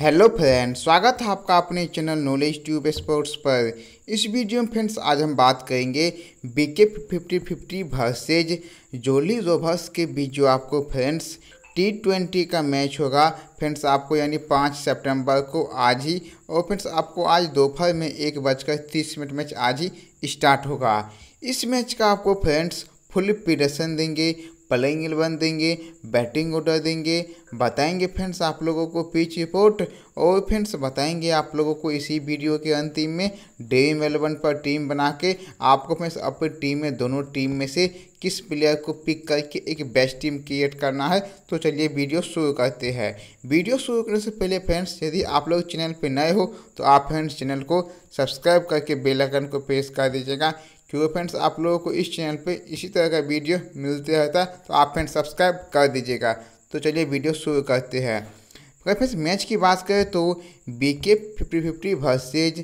hello friend स्वागत है आपका अपने चैनल नॉलेज ट्यूब स्पोर्ट्स पर इस वीडियो में फ्रेंड्स आज हम बात करेंगे BK fifty fifty versus Jolly Rovers के बीच जो आपको फ्रेंड्स टी ट्वेंटी का मैच होगा फ्रेंड्स आपको यानी पाँच सितंबर को आज ही और फ्रेंड्स आपको आज दोपहर में एक बजकर तीस मिनट मैच आज ही स्टार्ट होगा इस मैच का आपको फ्रेंड्स फुल प्रिपरेशन देंगे प्लेइंग इलेवन देंगे बैटिंग ऑर्डर देंगे बताएंगे फ्रेंड्स आप लोगों को पिच रिपोर्ट और फ्रेंड्स बताएंगे आप लोगों को इसी वीडियो के अंतिम में ड्रीम एलेवन पर टीम बना के आपको फ्रेंड्स अपनी टीम में दोनों टीम में से किस प्लेयर को पिक करके एक बेस्ट टीम क्रिएट करना है तो चलिए वीडियो शुरू करते हैं वीडियो शुरू करने से पहले फ्रेंड्स यदि आप लोग चैनल पर नए हो तो आप फ्रेंड्स चैनल को सब्सक्राइब करके बेल आइकन को प्रेस कर दीजिएगा क्योंकि फ्रेंड्स आप लोगों को इस चैनल पे इसी तरह का वीडियो मिलते रहता है तो आप फ्रेंड्स सब्सक्राइब कर दीजिएगा तो चलिए वीडियो शुरू करते हैं अगर फ्रेंड्स मैच की बात करें तो B K fifty fifty versus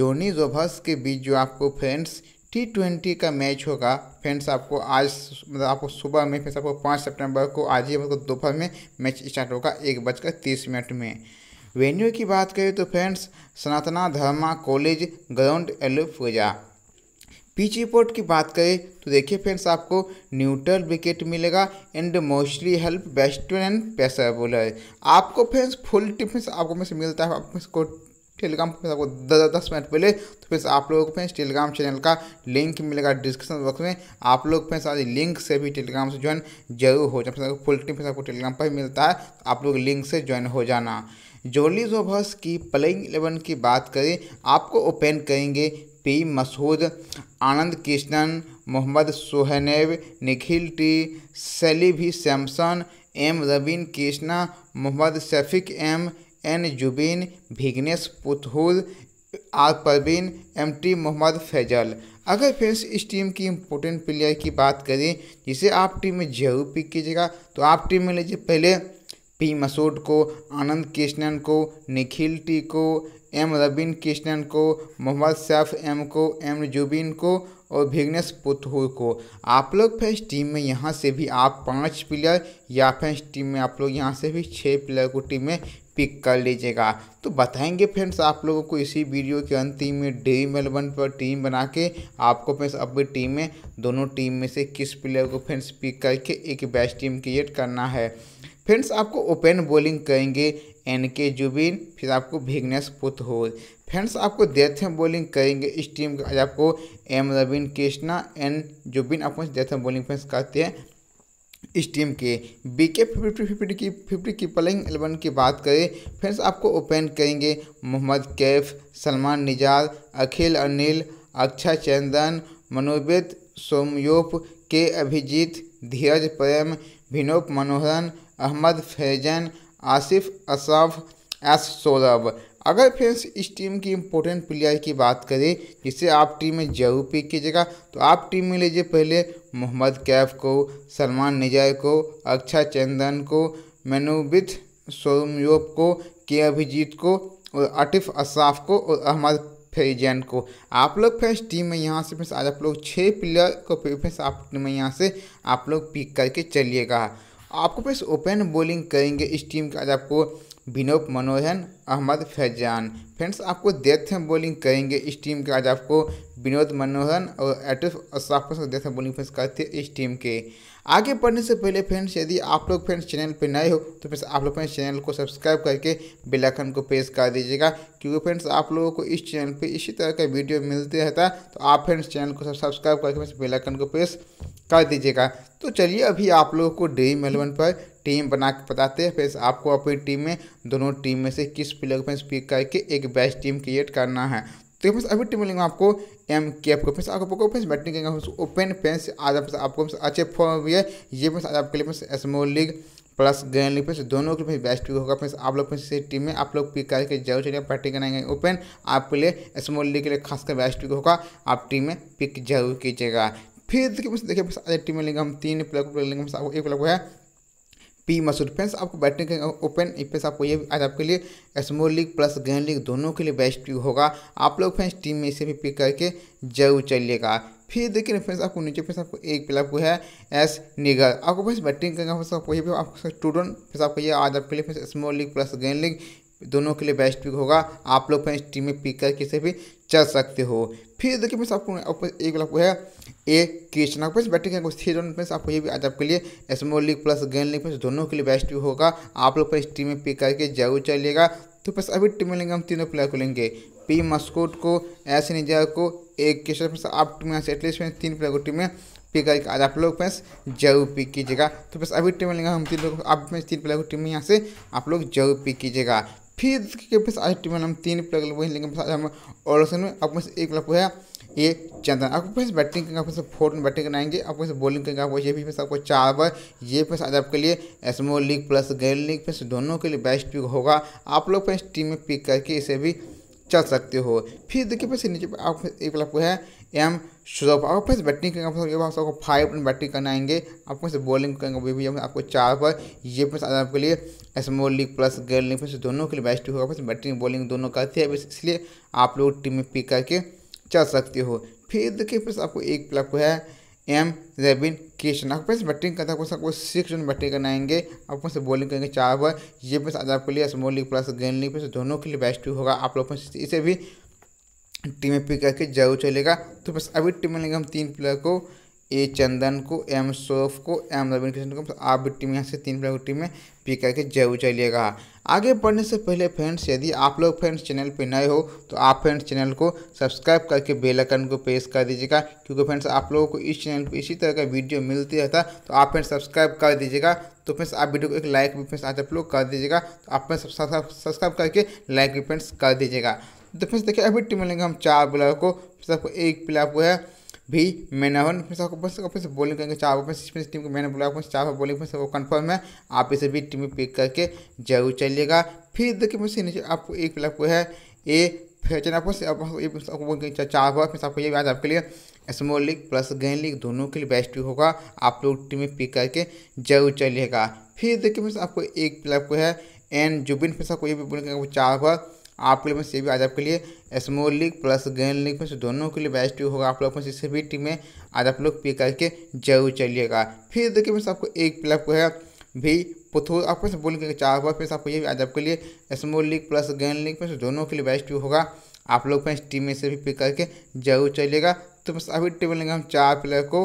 Jolly Rovers के बीच जो आपको फ्रेंड्स टी ट्वेंटी का मैच होगा फ्रेंड्स आपको आज मतलब आपको सुबह में फ्रेंड्स आपको पाँच सितंबर को आज ही मतलब दोपहर में मैच स्टार्ट होगा एक बजकर तीस मिनट में वेन्यू की बात करें तो friends Sanatana Dharma college ground पूजा पिच रिपोर्ट की बात करें तो देखिए फ्रेंड्स आपको न्यूट्रल विकेट मिलेगा and mostly help best and pacer bowler आपको फ्रेंड्स फुल टिप्स आपको में से मिलता है आपको इसको टेलीग्राम पर आपको दस दस मिनट पहले तो फिर आप लोगों को फ्रेंड्स टेलीग्राम चैनल का लिंक मिलेगा डिस्क्रिप्शन बॉक्स में आप लोग फ्रेंड्स आज लिंक से भी टेलीग्राम से ज्वाइन जरूर हो जाए फुल टिप्स आपको टेलीग्राम पर ही मिलता है तो आप लोग लिंक से ज्वाइन हो जाना जोलीज ओवर्स की प्लेइंग इलेवन की बात करें आपको ओपन करेंगे पी मसूद आनंद कृष्णन मोहम्मद सोहनेब Nikhil T Sali V Samson M Rabin Krishna Mohammad Shafiq M N Zubin Vignesh Puthul R Praveen M T Mohammad Faizal अगर फ्रेंड्स इस टीम की इम्पोर्टेंट प्लेयर की बात करें जिसे आप टीम में जरूर पिक कीजिएगा तो आप टीम में लीजिए पहले पी मसूद को आनंद कृष्णन को निखिल टी को एम रबीन कृष्णन को मोहम्मद सैफ एम को एम जुबिन को और भिग्नेश पुथुर को आप लोग फैंस टीम में यहाँ से भी आप पांच प्लेयर या फैंस टीम में आप लोग यहाँ से भी छः प्लेयर को टीम में पिक कर लीजिएगा तो बताएंगे फ्रेंड्स आप लोगों को इसी वीडियो के अंतिम में ड्रीम इलेवन पर टीम बना के आपको फ्रेंड्स अपनी टीम में दोनों टीम में से किस प्लेयर को फ्रेंड्स पिक करके एक बेस्ट टीम क्रिएट करना है फ्रेंड्स आपको ओपन बॉलिंग करेंगे एन के जुबिन फिर आपको पुत हो फ्रेंड्स आपको डेथ बॉलिंग करेंगे इस टीम का आज आपको एम रविन कृष्णा एन जुबिन आपको डेथ बॉलिंग फ्रेंड्स करते हैं इस टीम के बीके फिफ्टी फिफ्टी की फिफ्टी की प्लेइंग एलेवन की बात करें फ्रेंड्स आपको ओपन करेंगे मोहम्मद कैफ सलमान निजार अखिल अनिल अक्षय चंदन मनोवेद सोमयोप के अभिजीत धीरज प्रेम विनोद मनोहरन अहमद फैजन आसिफ असफ एस सौरभ अगर फ्रेंड्स इस टीम की इम्पोर्टेंट प्लेयर की बात करें जिसे आप टीम में जरूर पिक कीजिएगा तो आप टीम में लीजिए पहले मोहम्मद कैफ को सलमान निजय को अक्षय चंदन को मनुबित सोमयोप को के अभिजीत को और आटिफ असाफ को और अहमद फैजैन को आप लोग फ्रेंड्स टीम में यहाँ से फ्रेंड्स आज आप लोग छः प्लेयर को फ्रेंड्स आप टीम में यहाँ से आप लोग पिक करके चलिएगा आपको बस ओपन बॉलिंग करेंगे इस टीम के आज आपको विनोद मनोहन अहमद फैजान फ्रेंड्स आपको डेथ में बॉलिंग करेंगे इस टीम के आज आपको विनोद मनोहन और एटफ असाफ डेथ में बॉलिंग फ्रेंड्स करते हैं इस टीम के आगे बढ़ने से पहले फ्रेंड्स यदि आप लोग फ्रेंड्स चैनल पर नए हो तो फ्रेंड्स आप लोग फ्रेंड्स चैनल को सब्सक्राइब करके बेल आइकन को प्रेस कर दीजिएगा क्योंकि फ्रेंड्स आप लोगों को इस चैनल पर इसी तरह का वीडियो मिलते रहता है तो आप फ्रेंड्स चैनल को सब्सक्राइब करके फिर बेल आइकन को प्रेस कर दीजिएगा तो चलिए अभी आप लोगों को ड्रीम इलेवन पर टीम बना के बताते हैं फ्रेंड्स आपको अपनी टीम में दोनों टीम में से किस प्लेयर को फ्रेंड्स पिक करके एक बेस्ट टीम क्रिएट करना है तो फिर अभी टीम मिलेंगे आपको एम के एफ को फिर आपको फ्रेंड्स बैटिंग करेंगे ओपन पेंस आज आपको अच्छे फॉर्म भी है ये फिर आज आपके लिए small league plus grand league फिर दोनों के लिए बेस्ट होगा फिर आप लोग फिर टीम में आप लोग पिक करके जरूर चलिए बैटिंग कराएंगे ओपन आपके लिए स्मॉल लीग के लिए खासकर बेस्ट होगा आप टीम में पिक जरूर कीजिएगा फिर देखिए देखिए टीम में लेंगे हम तीन प्लेयर को लेंगे एक प्लेयर को है पी मसूद फ्रेंड्स आपको बैटिंग ओपन फ्रेंड्स आपको ये आज आपके लिए small league plus grand league दोनों के लिए बेस्ट व्यू होगा आप लोग फ्रेंड्स टीम में इसे भी पिक करके जरूर चलिएगा फिर देखिए ना फ्रेंड्स आपको नीचे फ्रेंड्स आपको एक प्लेयर आपको है एस निगर आपको फ्रेंड्स बैटिंग करेंगे आपको स्टूडेंट फिर आपको ये आज आपके लिए friends small league plus grand league दोनों के लिए बेस्ट पिक होगा आप लोग फ्रेंड्स टीम में पिक करके से भी चल सकते हो फिर देखिए मैं आपको एक वाला है ए कृष्णा फ्रेंड्स बैटिंग है छः रन फ्रेंड्स आपको ये भी आज आपके लिए स्मॉल लीग प्लस गेंद लीग फ्रेंड्स दोनों के लिए बेस्ट पिक होगा आप लोग फ्रेंड्स टीम में पिक करके जरूर चलिएगा तो बस अभी टीम में लेंगे हम तीनों प्लेयर को लेंगे पी मस्कोट को एस निजा को एक कृष्ण आप टीम में एटलीस्ट तीन प्लेयर को टीम में पिक करके आज आप लोग फ्रेंड्स जरूर पिक कीजिएगा तो बस अभी टीम लेंगे हम तीन लोग आप तीन प्लेयर को टीम में यहाँ से आप लोग जरूर पिक कीजिएगा फिर इसके पास आज में हम तीन प्लेयर वही लेंगे हम और में आपको से एक प्लेयर है ये चंदन आपको पास बैटिंग करेंगे आपको फोर में बैटिंग कराएंगे आपको से बॉलिंग करेंगे आपको ये भी पास आपको चार बार ये पास आज आपके लिए small league plus grand league पास दोनों के लिए बेस्ट पिक होगा आप लोग पास टीम में पिक करके इसे भी चल सकते हो फिर देखिए पास नीचे आप एक प्लेयर है एम श्लोप आपको फिर बैटिंग करेंगे ये आपको फाइव पर बैटिंग करना आएंगे आपको फिर बॉलिंग करेंगे वे भी आपको चार पर ये प्लस आपके लिए small league plus grand league से दोनों के लिए बेस्ट होगा फिर बैटिंग बॉलिंग दोनों करते हैं इसलिए आप लोग टीम में पिक करके चल सकते हो फिर देखिए फिर आपको एक प्लस है एम रेबिन कृष्ण आपको पास बैटिंग करता है आपको सिक्स रन बैटिंग करना आएंगे आपको से बॉलिंग करेंगे चार ओवर ये फिर आज आपके लिए small league plus green league से दोनों के लिए बेस्ट होगा आप लोग इसे भी टीम में पिक करके जरूर चलेगा तो बस अभी टीम में लेंगे हम तीन प्लेयर को ए चंदन को एम सोफ को एम रविंद्र कृष्ण को आप भी टीम यहाँ से तीन प्लेयर को टीम में पिक करके जरूर चलिएगा आगे बढ़ने से पहले फ्रेंड्स यदि आप लोग फ्रेंड्स चैनल पर नए हो तो आप फ्रेंड्स चैनल को सब्सक्राइब करके बेल आइकन को प्रेस कर दीजिएगा क्योंकि फ्रेंड्स आप लोगों को इस चैनल पर इसी तरह का वीडियो मिलती रहता तो आप फ्रेंड्स सब्सक्राइब कर दीजिएगा तो फ्रेंड्स आप वीडियो को एक लाइक भी फ्रेंड्स आज आप लोग कर दीजिएगा तो आप सब्सक्राइब करके लाइक भी फ्रेंड्स कर दीजिएगा डिफेंस देखिए अभी टीम मिलेंगे हम चार बॉलर को फिर आपको एक प्लेयर को है भी मैन ओवन फिर आपको बस से बॉलिंग करेंगे चार ओपन इसमें टीम को मैंने बुलाया चार बॉलिंग से वो कन्फर्म है आप इसे भी टीम में पिक करके जरूर चलिएगा फिर देखिए मुझसे नीचे आपको एक प्लेयर को है ए फैचन आपको आपको बोल चार हुआ फिर आपको ये आज आपके लिए स्मॉल लीग प्लस गेंद लीग दोनों के लिए बेस्ट होगा आप लोग टीम में पिक करके जरूर चलिएगा फिर देखिए मैं आपको एक प्लेयर को है एन जुबिन फिर आपको ये भी बोलेंगे चार हुआ आपके लिए ये भी आज आपके लिए small league plus grand league में से दोनों के लिए बेस्ट होगा आप लोग से भी टीम में आज आप लोग पे करके जरूर चलिएगा फिर देखिए मैं आपको एक प्लेयर को है भी पुथोर आपको से बोल के चार बार फिर आपको ये भी आज आपके लिए small league plus grand league में दोनों के लिए बेस्ट होगा आप लोग फ्रेंड्स टीम में से भी पिक करके जरूर चलिएगा तो बस अभी टीम लेंगे हम चार प्लेयर को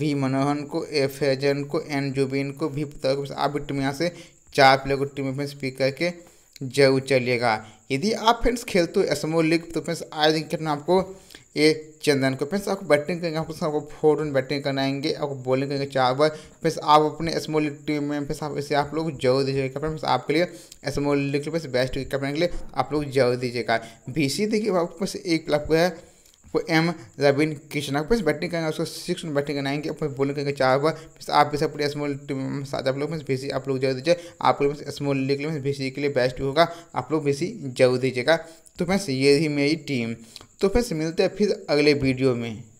वी मनोहन को एफ एजन को एन जुबिन को भी को बस अभी टीम यहाँ से चार प्लेयर को टीम में पिक करके जरूर चलिएगा यदि आप फ्रेंड्स खेलते हो एसमो लीग तो फ्रेंड्स दिन कितना आपको ये चंदन को फ्रेंड्स आपको बैटिंग करेंगे आपको आपको फोर रन बैटिंग करनाएंगे आपको बॉलिंग करेंगे चार बार फिर आप अपने स्मॉल लीग टीम में फिर आप इसे आप लोग जरूर दीजिएगा फिर आपके लिए स्मॉल लीग के बेस्ट कैप्टन के लिए आप लोग जरूर दीजिएगा सी देखिए आपके पास एक आपको है वो एम रविन कृष्णा फिर बैटिंग करेंगे उसको सिक्स में बैटिंग करेंगे अपने बोलिंग करेंगे चार ओवर फिर आप भी अपनी स्मॉल टीम साथ आप लोग में बेसी आप लोग जरूर दीजिए आप लोग स्मॉल लीग में बेसी के लिए बेस्ट होगा आप लोग बेसी जरूर दीजिएगा तो फैस ये ही मेरी टीम तो फैस मिलते हैं फिर अगले वीडियो में